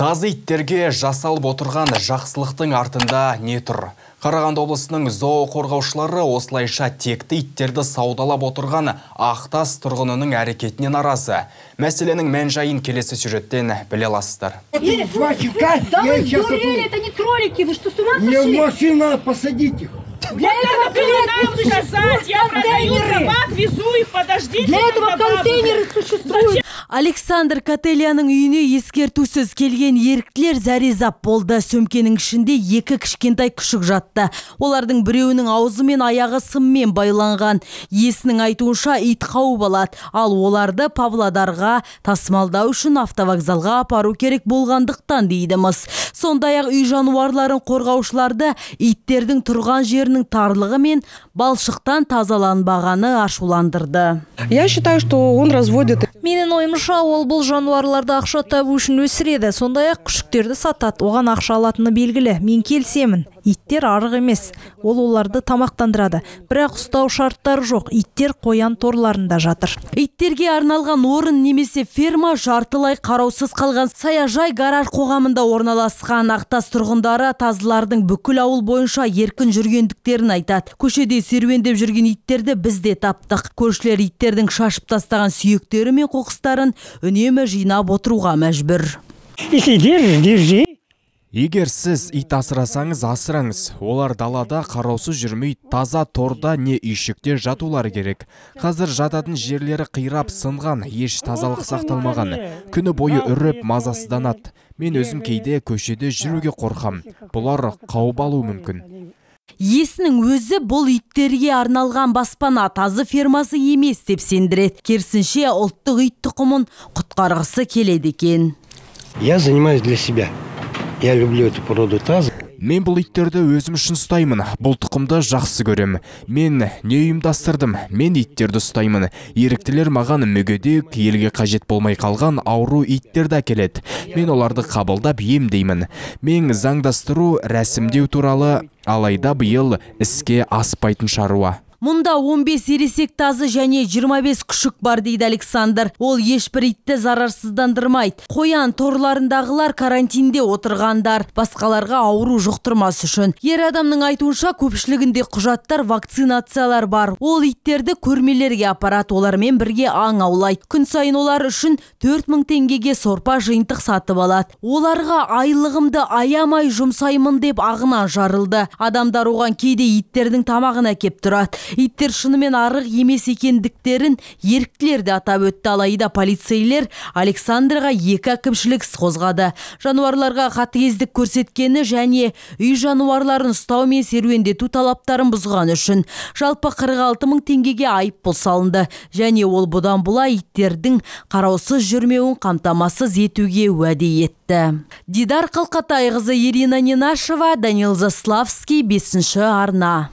Тазы иттерге жасалып отырған жақсылықтың артында не тұр? Қарағанды облысының зоо қорғаушылары осылайша текті иттерді саудалап отырған Ақтас тұрғынының әрекетіне наразы. Мәселенің мән жайын келесі сюжеттен біле аласыздар. Для этого контейнеры существуют. Александр Кателияның үйіне ескертусіз келген еріктілер зәрезап болды. Сөмкенің ішінде екі кішкентай күшік жатты. Олардың біреуінің аузы мен аяғы сыммен байланған. Есінің айтуынша ит қауып болады. ал оларды Павладарға, тасымалдау үшін автовокзалға апару керек болғандықтан дейді мыс. Сондай-ақ үй жануарларын қорғаушыларды иттердің тұрған жерінің тарлығы мен балшықтан тазаланбағаны ашуландырды. Я считаю, что он Менің ойым айтуынша ол бұл жануарларды ақша табу үшін өсіреді сондай ақ күшіктерді сатады оған ақша алатыны белгілі мен келісемін иттер арық емес ол оларды тамақтандырады бірақ ұстау шарттары жоқ иттер қоян торларында жатыр иттерге арналған орын немесе ферма жартылай қараусыз қалған саяжай гараж қоғамында орналасқан ақтас тұрғындары тазылардың бүкіл ауыл бойынша еркін жүргендіктерін айтады көшеде серуендеп жүрген иттерді біз де таптық көршілер иттердің шашып тастаған сүйектері мен қоқыстарын үнемі жинап отыруға мәжбүр Если Егер сіз ит асырасаңыз асыраңыз, олар далада қараусыз жүрмей таза торда не үйшікте жатулар керек. Қазір жататын жерлері қирап сынған, еш тазалық сақталмаған. Күні бойы үріп мазасызданады. Мен өзім кейде көшеде жүруге қорқам. Бұлар қауып алуы мүмкін. Есінің өзі бұл иттерге арналған баспана тазы фермасы емес деп сендіреді. Керсінше ұлттық ит тұқымын құтқарғысы келеді екен. Я занимаюсь для себя я люблю эту породу таза мен бұл иттерді өзім үшін ұстаймын бұл тұқымды жақсы көрем. мен не ұйымдастырдым мен иттерді ұстаймын еріктілер маған мүгедек елге қажет болмай қалған ауру иттерді әкеледі мен оларды қабылдап емдеймін мен заңдастыру рәсімдеу туралы алайда биыл іске аспайтын шаруа Мұнда 15 ересек тазы және 25 күшік бар дейді Александр. Ол ешбір итті зарарсыздандырмайды. Қоян торларындағылар карантинде отырғандар, басқаларға ауыру жұқтырмас үшін. Ер адамның айтуынша көпшілігінде құжаттар, вакцинациялар бар. Ол иттерді көрмелерге аппарат олармен бірге аң аулайды. Күн сайын олар үшін 4000 теңгеге сорпа жиынтық сатып алады. Оларға айлығымды аямай жұмсаймын деп ағынан жарылды. Адамдар оған кейде иттердің тамағына кеп тұрады иттер шынымен арық емес екендіктерін еріктілер де атап өтті алайда полицейлер александрға екі әкімшілік іс қозғады жануарларға қатыгездік көрсеткені және үй жануарларын ұстау мен серуендету талаптарын бұзғаны үшін жалпы алты мың теңгеге айыппұл салынды және ол бұдан былай иттердің қараусыз жүрмеуін қамтамасыз етуге уәде етті дидар қалқатайқызы ирина ненашева данил заславский бесінші арна